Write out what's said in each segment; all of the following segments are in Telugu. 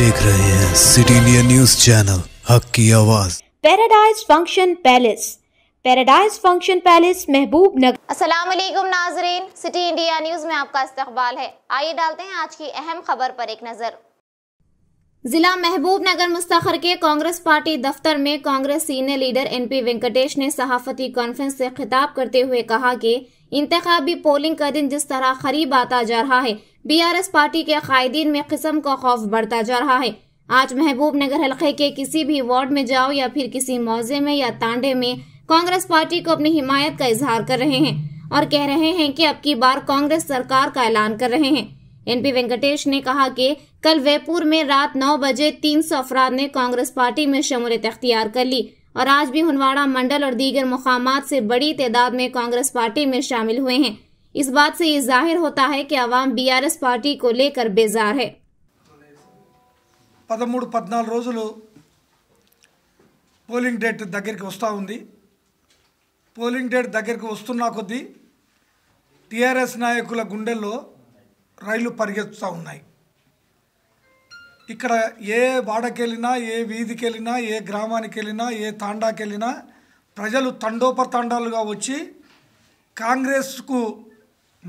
देख रहे हैं सिटी इंडिया न्यूज चैनल हक की आवाज paradise function palace paradise function palace Mahbubnagar अस्सलाम वालेकुम नाजरीन सिटी इंडिया न्यूज में आपका इस्तकबाल है आइए डालते हैं आज की अहम खबर पर एक नजर जिला महबूब नगर मुस्तखर के कांग्रेस पार्टी दफ्तर में Congress senior leader NP Venkatesh ने सहाफती कॉन्फ्रेंस से खिताब करते हुए कहा कि इंतबी पोलिंग का दिन जिस तरह खरीब आता जा रहा है बीआरएस पार्टी के कायदीन में किस्म का खौफ बढ़ता जा रहा है आज महबूब नगर हल्के के किसी भी वार्ड में जाओ या फिर किसी मौजे में या तांडे में कांग्रेस पार्टी को अपनी हिमायत का इजहार कर रहे हैं और कह रहे हैं कि अब की बार कांग्रेस सरकार का ऐलान कर रहे हैं एनपी वेंकटेश ने कहा कि कल वेपुर में रात 9 बजे 300 अफराद ने कांग्रेस पार्टी में शमूलियत अख्तियार कर ली और आज भी हुनवाड़ा मंडल और दीगर मुकाम से बड़ी तादाद में कांग्रेस पार्टी में शामिल हुए हैं इस बात से ये जाहिर होता है कि आवाम बीआरएस पार्टी को लेकर बेजार है పదమూడు పద్నాలుగు రోజులు పోలింగ్ డేట్ దగ్గరికి వస్తూ ఉంది పోలింగ్ ఇక్కడ ఏ వాడకెళ్ళినా ఏ వీధికి వెళ్ళినా ఏ గ్రామానికి వెళ్ళినా ఏ తాండాకి వెళ్ళినా ప్రజలు తండోపతండాలుగా వచ్చి కాంగ్రెస్కు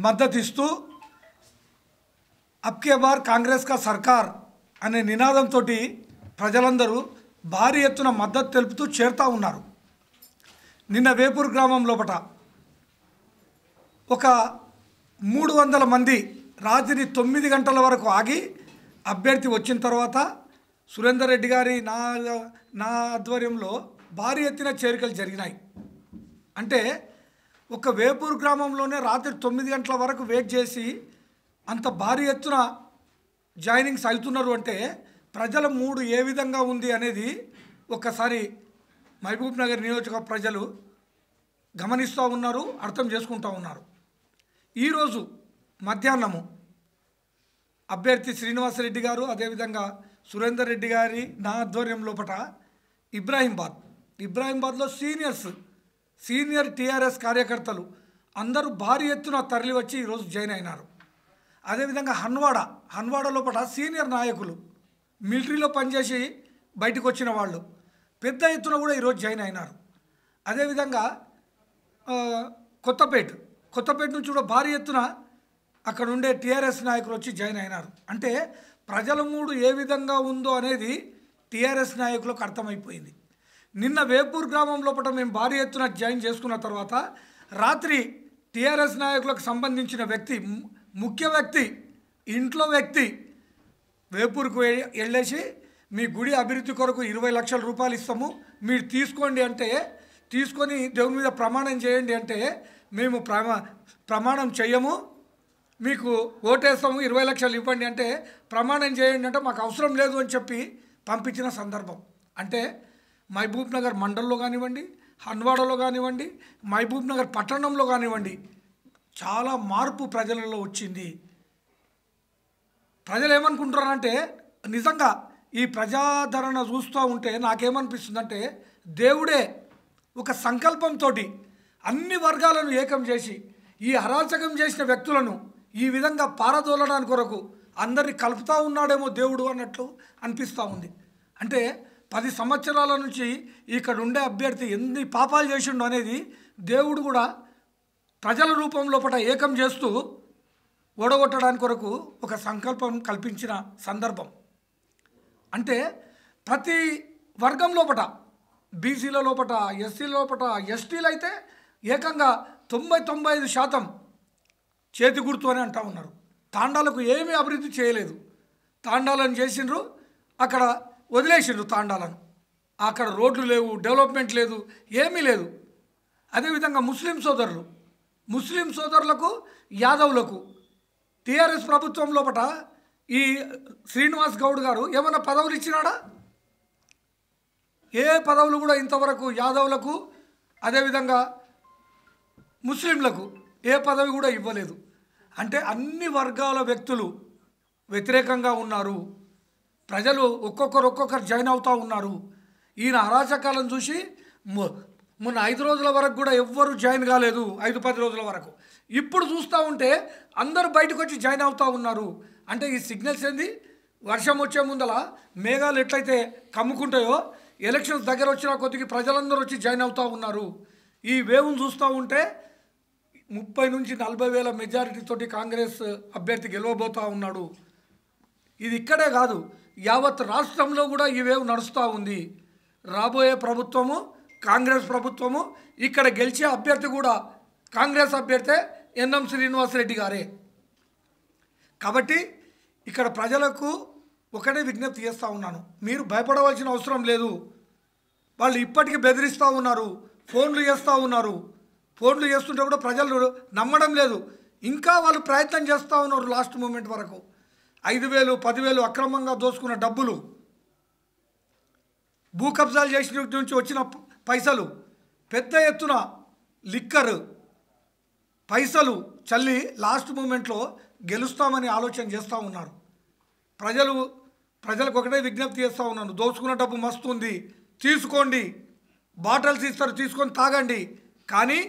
మద్దతు ఇస్తూ అప్కే బార్ కాంగ్రెస్ కా సర్కార్ అనే నినాదంతో ప్రజలందరూ భారీ ఎత్తున మద్దతు తెలుపుతూ చేరుతూ ఉన్నారు నిన్న వేపూర్ గ్రామం లోపల ఒక మూడు వందల మంది రాత్రి తొమ్మిది గంటల వరకు ఆగి అభ్యర్థి వచ్చిన తర్వాత సురేందర్ రెడ్డి గారి నా నా ఆధ్వర్యంలో భారీ ఎత్తున చేరికలు జరిగినాయి అంటే ఒక వేపూరు గ్రామంలోనే రాత్రి తొమ్మిది గంటల వరకు వెయిట్ చేసి అంత భారీ ఎత్తున జాయినింగ్స్ అవుతున్నారు అంటే ప్రజల మూడు ఏ విధంగా ఉంది అనేది ఒక్కసారి మహబూబ్ నగర్ నియోజక ప్రజలు గమనిస్తూ ఉన్నారు అర్థం చేసుకుంటూ ఉన్నారు ఈరోజు మధ్యాహ్నము అభ్యర్థి శ్రీనివాసరెడ్డి గారు అదేవిధంగా సురేందర్ రెడ్డి గారి నా ఆధ్వర్యం లోపల ఇబ్రాహీంబాద్ ఇబ్రాహీంబాద్లో సీనియర్స్ సీనియర్ టీఆర్ఎస్ కార్యకర్తలు అందరూ భారీ ఎత్తున తరలి వచ్చి ఈరోజు జాయిన్ అయినారు అదేవిధంగా హన్వాడ హన్వాడ లోపల సీనియర్ నాయకులు మిలిటరీలో పనిచేసి బయటకు వచ్చిన వాళ్ళు పెద్ద ఎత్తున కూడా ఈరోజు జాయిన్ అయినారు అదేవిధంగా కొత్తపేట కొత్తపేట నుంచి కూడా భారీ ఎత్తున అక్కడ ఉండే టీఆర్ఎస్ నాయకులు వచ్చి జాయిన్ అయినారు అంటే ప్రజల మూడు ఏ విధంగా ఉందో అనేది టీఆర్ఎస్ నాయకులకు అర్థమైపోయింది నిన్న వేపూర్ గ్రామం లోపల మేము భారీ ఎత్తున జాయిన్ చేసుకున్న తర్వాత రాత్రి టీఆర్ఎస్ నాయకులకు సంబంధించిన వ్యక్తి ముఖ్య వ్యక్తి ఇంట్లో వ్యక్తి వేపూర్కు వెళ్ళేసి మీ గుడి అభివృద్ధి కొరకు ఇరవై లక్షల రూపాయలు ఇస్తాము మీరు తీసుకోండి అంటే తీసుకొని దేవుని మీద ప్రమాణం చేయండి అంటే మేము ప్రమా ప్రమాణం చేయము మీకు ఓటేస్తాము ఇరవై లక్షలు ఇవ్వండి అంటే ప్రమాణం చేయండి అంటే మాకు అవసరం లేదు అని చెప్పి పంపించిన సందర్భం అంటే మహబూబ్ నగర్ మండల్లో కానివ్వండి హన్వాడలో కానివ్వండి మహబూబ్ నగర్ పట్టణంలో కానివ్వండి చాలా మార్పు ప్రజలలో వచ్చింది ప్రజలు ఏమనుకుంటున్నారంటే నిజంగా ఈ ప్రజాదరణ చూస్తూ ఉంటే నాకేమనిపిస్తుందంటే దేవుడే ఒక సంకల్పంతో అన్ని వర్గాలను ఏకం చేసి ఈ అరాచకం చేసిన వ్యక్తులను ఈ విధంగా పారదోలడానికి కొరకు అందరినీ కలుపుతూ ఉన్నాడేమో దేవుడు అన్నట్లు అనిపిస్తూ ఉంది అంటే పది సంవత్సరాల నుంచి ఇక్కడ ఉండే అభ్యర్థి ఎన్ని పాపాలు చేసిండు అనేది దేవుడు కూడా ప్రజల రూపంలోపట ఏకం చేస్తూ ఓడగొట్టడానికి కొరకు ఒక సంకల్పం కల్పించిన సందర్భం అంటే ప్రతి వర్గం లోపట బీసీల లోపట ఎస్సీల లోపట ఎస్టీలు అయితే ఏకంగా తొంభై తొంభై ఐదు శాతం చేతి గుర్తు అని అంటా ఉన్నారు తాండాలకు ఏమీ అభివృద్ధి చేయలేదు తాండాలను చేసిండ్రు అక్కడ వదిలేసిండ్రు తాండాలను అక్కడ రోడ్లు లేవు డెవలప్మెంట్ లేదు ఏమీ లేదు అదేవిధంగా ముస్లిం సోదరులు ముస్లిం సోదరులకు యాదవులకు టీఆర్ఎస్ ప్రభుత్వం లోపల ఈ శ్రీనివాస్ గౌడ్ గారు ఏమైనా పదవులు ఇచ్చినాడా ఏ పదవులు కూడా ఇంతవరకు యాదవులకు అదేవిధంగా ముస్లింలకు ఏ పదవి కూడా ఇవ్వలేదు అంటే అన్ని వర్గాల వ్యక్తులు వ్యతిరేకంగా ఉన్నారు ప్రజలు ఒక్కొక్కరు ఒక్కొక్కరు జాయిన్ అవుతూ ఉన్నారు ఈయన అరాచకాలను చూసి మొన్న ఐదు రోజుల వరకు కూడా ఎవ్వరూ జాయిన్ కాలేదు ఐదు పది రోజుల వరకు ఇప్పుడు చూస్తూ ఉంటే అందరు బయటకు వచ్చి జాయిన్ అవుతూ ఉన్నారు అంటే ఈ సిగ్నల్స్ ఏంది వర్షం వచ్చే ముందల మేఘాలు ఎట్లయితే కమ్ముకుంటాయో ఎలక్షన్స్ దగ్గర వచ్చిన కొద్దికి ప్రజలందరూ వచ్చి జాయిన్ అవుతూ ఉన్నారు ఈ వేవును చూస్తూ ఉంటే ముప్పై నుంచి నలభై వేల మెజారిటీతోటి కాంగ్రెస్ అభ్యర్థి గెలవబోతూ ఉన్నాడు ఇది ఇక్కడే కాదు యావత్ రాష్ట్రంలో కూడా ఇవేవి నడుస్తూ ఉంది రాబోయే ప్రభుత్వము కాంగ్రెస్ ప్రభుత్వము ఇక్కడ గెలిచే అభ్యర్థి కూడా కాంగ్రెస్ అభ్యర్థే ఎన్ఎం శ్రీనివాసరెడ్డి గారే కాబట్టి ఇక్కడ ప్రజలకు ఒకటే విజ్ఞప్తి చేస్తూ ఉన్నాను మీరు భయపడవలసిన అవసరం లేదు వాళ్ళు ఇప్పటికీ బెదిరిస్తూ ఉన్నారు ఫోన్లు చేస్తూ ఉన్నారు ఫోన్లు చేస్తుంటే కూడా ప్రజలు నమ్మడం లేదు ఇంకా వాళ్ళు ప్రయత్నం చేస్తూ ఉన్నారు లాస్ట్ మూమెంట్ వరకు ఐదు వేలు పదివేలు అక్రమంగా దోసుకున్న డబ్బులు భూ కబ్జాలు చేసిన నుంచి వచ్చిన పైసలు పెద్ద ఎత్తున లిక్కర్ పైసలు చల్లి లాస్ట్ మూమెంట్లో గెలుస్తామని ఆలోచన చేస్తూ ఉన్నారు ప్రజలు ప్రజలకు ఒకటే విజ్ఞప్తి చేస్తూ ఉన్నాను దోచుకున్న డబ్బు మస్తుంది తీసుకోండి బాటిల్స్ ఇస్తారు తీసుకొని తాగండి కానీ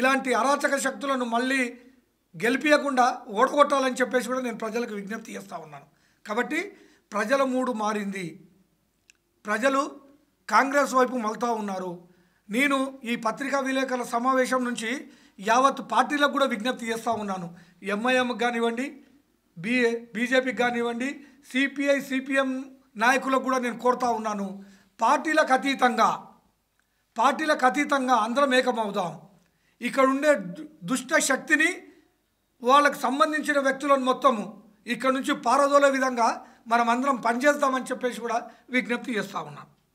ఇలాంటి అరాచక శక్తులను మళ్ళీ గెలిపించకుండా ఓడగొట్టాలని చెప్పేసి కూడా నేను ప్రజలకు విజ్ఞప్తి చేస్తూ ఉన్నాను కాబట్టి ప్రజల మూడు మారింది ప్రజలు కాంగ్రెస్ వైపు మళ్తా ఉన్నారు నేను ఈ పత్రికా విలేకరుల సమావేశం నుంచి యావత్ పార్టీలకు కూడా విజ్ఞప్తి చేస్తూ ఉన్నాను ఎంఐఎంకి కానివ్వండి బిఏ బీజేపీకి కానివ్వండి సిపిఐ సిపిఎం నాయకులకు కూడా నేను కోరుతా ఉన్నాను పార్టీలకు అతీతంగా పార్టీలకు అతీతంగా అందరం ఏకమవుదాం ఇక్కడ ఉండే దుష్ట శక్తిని వాళ్ళకు సంబంధించిన వ్యక్తులను మొత్తము ఇక్కడ నుంచి పారదోలే విధంగా మనం అందరం పనిచేస్తామని చెప్పేసి కూడా విజ్ఞప్తి చేస్తా ఉన్నాం